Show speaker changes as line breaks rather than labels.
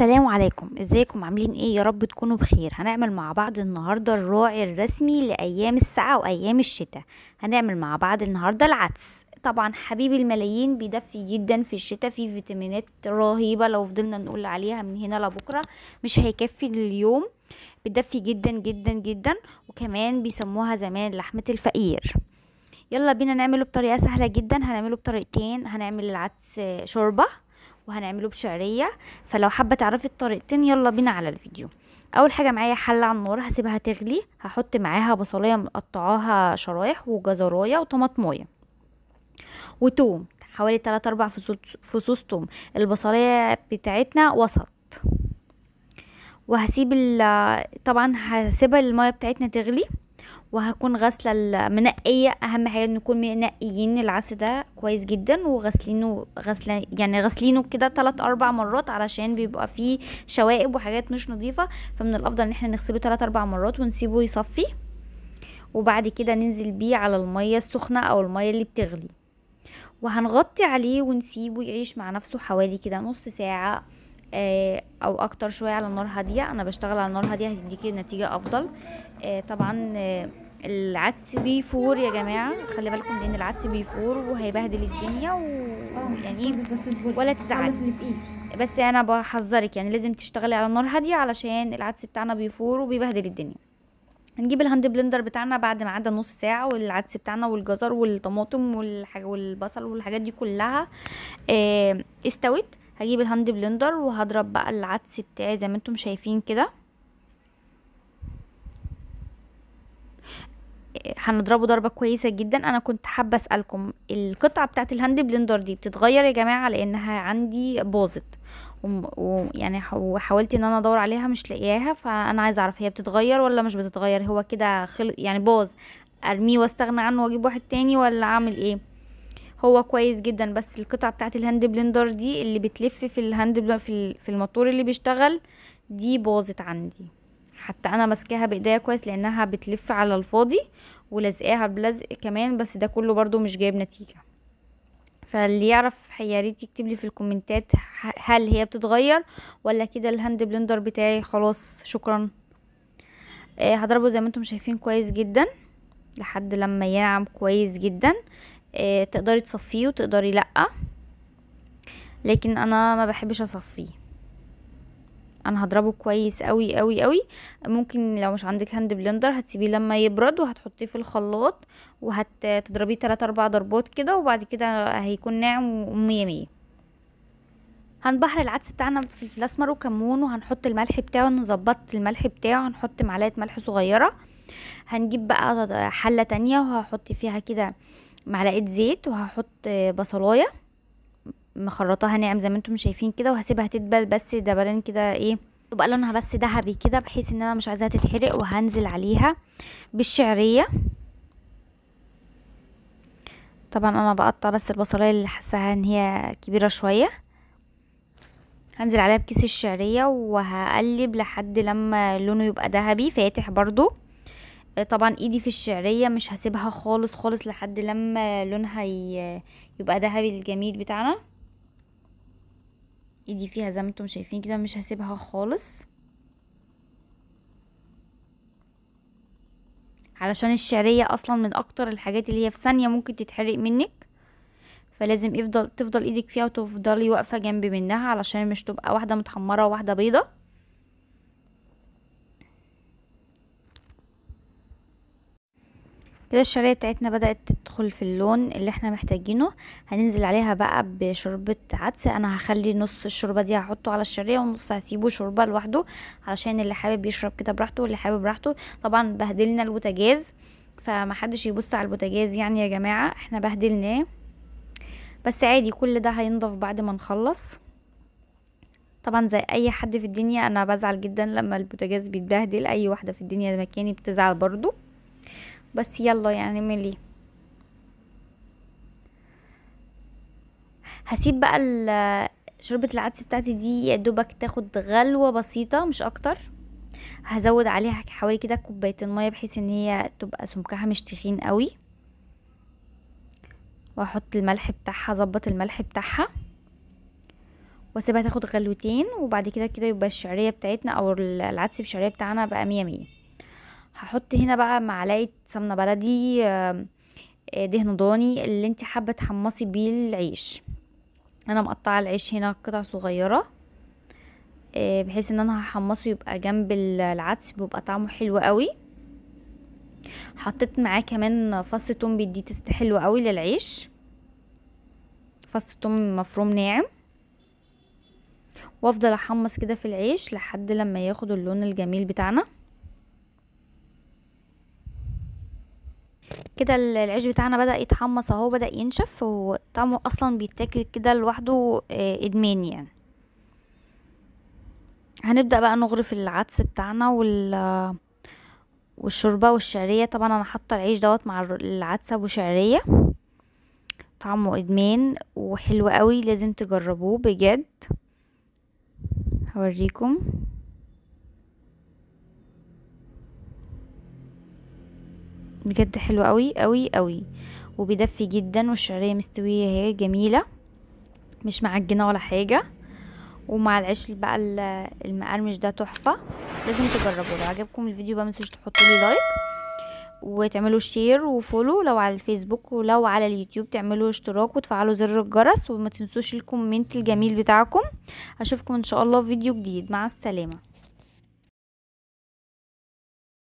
السلام عليكم ازيكم عاملين ايه يا رب تكونوا بخير هنعمل مع بعض النهارده الراعي الرسمي لايام السقعه وايام الشتاء هنعمل مع بعض النهارده العدس طبعا حبيب الملايين بيدفي جدا في الشتاء فيه فيتامينات رهيبه لو فضلنا نقول عليها من هنا لبكره مش هيكفي اليوم بيدفي جدا جدا جدا وكمان بيسموها زمان لحمه الفقير يلا بينا نعمله بطريقه سهله جدا هنعمله بطريقتين هنعمل العدس شوربه وهنعمله بشعرية فلو حابة تعرفي الطريقتين يلا بينا على الفيديو اول حاجة معايا حلة على النار هسيبها تغلي هحط معاها بصلية مقطعاها شرايح وجزراية وطماطمايه وتوم حوالي 3 اربع فصوص توم البصلية بتاعتنا وسط وهسيب طبعا هسيبها المية بتاعتنا تغلي وهكون غسله المنقيه اهم حاجه نكون منقيين العدس ده كويس جدا وغسلينه غسله يعني غسلينه كده 3 اربع مرات علشان بيبقى فيه شوائب وحاجات مش نظيفه فمن الافضل ان احنا نغسله 3 اربع مرات ونسيبه يصفي وبعد كده ننزل بيه على الميه السخنه او الميه اللي بتغلي وهنغطي عليه ونسيبه يعيش مع نفسه حوالي كده نص ساعه آه، او اكتر شويه على نار هاديه انا بشتغل على نار هاديه هتديكي نتيجه افضل آه، طبعا آه، العدس بيفور يا جماعه خلي بالكم لان العدس بيفور وهيبهدل الدنيا ويعني ولا تزعلي بس انا بحذرك يعني لازم تشتغلي على نار هاديه علشان العدس بتاعنا بيفور وبيبهدل الدنيا هنجيب الهاند بلندر بتاعنا بعد ما عدى نص ساعه والعدس بتاعنا والجزر والطماطم والحاجة والبصل والحاجات دي كلها استوت هجيب الهاند بلندر وهضرب بقى العدس بتاعي زي ما انتم شايفين كده هنضربه ضربه كويسه جدا انا كنت حابه اسالكم القطعه بتاعه الهاند بلندر دي بتتغير يا جماعه لانها عندي باظت ويعني وحاولت ان انا ادور عليها مش لاقياها فانا عايزه اعرف هي بتتغير ولا مش بتتغير هو كده خل يعني باظ ارميه واستغنى عنه واجيب واحد تاني ولا اعمل ايه هو كويس جدا بس القطعه بتاعت الهاند بلندر دي اللي بتلف في الهاند بلندر في الموتور اللي بيشتغل دي باظت عندي حتى انا ماسكاها بايديا كويس لانها بتلف على الفاضي ولزقاها بلزق كمان بس ده كله برضو مش جايب نتيجه فاللي يعرف يا ريت يكتب لي في الكومنتات هل هي بتتغير ولا كده الهاند بلندر بتاعي خلاص شكرا آه، هضربه زي ما انتم شايفين كويس جدا لحد لما ينعم كويس جدا آه، تقدري تصفيه وتقدري لأ لكن انا ما بحبش اصفيه انا هضربه كويس قوي قوي قوي ممكن لو مش عندك هاند بلندر هتسيبيه لما يبرد وهتحطيه في الخلاط وهتضربيه 3 4 ضربات كده وبعد كده هيكون ناعم ومية مية هنبحر العدس بتاعنا في الاسمر وكمون وهنحط الملح بتاعه نظبط الملح بتاعه هنحط معلقه ملح صغيره هنجيب بقى حله تانية وهحط فيها كده معلقه زيت وهحط بصلايه مخرطاها ناعم زي ما انتم شايفين كده وهسيبها تدبل بس دبلان كده ايه تبقى لونها بس ذهبي كده بحيث ان انا مش عايزاها تتحرق وهنزل عليها بالشعريه طبعا انا بقطع بس البصلايه اللي حاساها ان هي كبيره شويه هنزل عليها بكيس الشعريه وهقلب لحد لما لونه يبقى ذهبي فاتح برضو آه، طبعا ايدي في الشعرية مش هسيبها خالص خالص لحد لما لونها يبقى ذهبي الجميل بتاعنا ايدي فيها زي ما انتم شايفين كده مش هسيبها خالص علشان الشعرية اصلا من اكتر الحاجات اللي هي في ثانية ممكن تتحرق منك فلازم يفضل تفضل ايدك فيها وتفضلي واقفة جنب منها علشان مش تبقى واحدة متحمرة وواحدة بيضة كده الشعريه بتاعتنا بدات تدخل في اللون اللي احنا محتاجينه هننزل عليها بقى بشوربه عدس انا هخلي نص الشوربه دي هحطه على الشعريه ونص هسيبه شوربه لوحده علشان اللي حابب يشرب كده براحته واللي حابب براحته طبعا بهدلنا البوتاجاز فمحدش يبص على البوتاجاز يعني يا جماعه احنا بهدلناه بس عادي كل ده هينضف بعد ما نخلص طبعا زي اي حد في الدنيا انا بزعل جدا لما البوتاجاز بيتبهدل اي واحده في الدنيا مكاني بتزعل برضو بس يلا يعني ملي هسيب بقى شوربة العدس بتاعتي دي يا دوبك تاخد غلوة بسيطة مش اكتر هزود عليها حوالي كده كوبايتين ميه بحيث ان هي تبقى سمكها مش تخين قوي واحط الملح بتاعها اظبط الملح بتاعها واسيبها تاخد غلوتين وبعد كده كده يبقى الشعريه بتاعتنا او العدس بالشعريه بتاعنا بقى مية مية هحط هنا بقى معلقه سمنه بلدي آه، آه، دهن ضاني اللي انت حابه تحمصي بيه العيش انا مقطعه العيش هنا قطع صغيره آه، بحيث ان انا هحمصه يبقى جنب العدس بيبقى طعمه حلو قوي حطيت معاه كمان فص توم بيدي تست حلو قوي للعيش فص توم مفروم ناعم وافضل احمص كده في العيش لحد لما ياخد اللون الجميل بتاعنا كده العيش بتاعنا بدأ يتحمص اهو بدأ ينشف وطعمه اصلا بيتاكل كده لوحده آه، ادمان يعني هنبدأ بقى نغرف العدس بتاعنا وال والشوربة والشعرية طبعا انا حاطة العيش دوت مع العدسة وشعرية طعمه ادمان وحلو قوي لازم تجربوه بجد هوريكم بجد حلو قوي قوي قوي وبيدفي جدا والشعريه مستويه اهي جميله مش معجنه ولا حاجه ومع العيش بقى المقرمش ده تحفه لازم تجربوه لو عجبكم الفيديو بقى منسوش تحطوا لي لايك وتعملوا شير وفولو لو على الفيسبوك ولو على اليوتيوب تعملوا اشتراك وتفعلوا زر الجرس وما تنسوش الكومنت الجميل بتاعكم اشوفكم ان شاء الله في فيديو جديد مع السلامه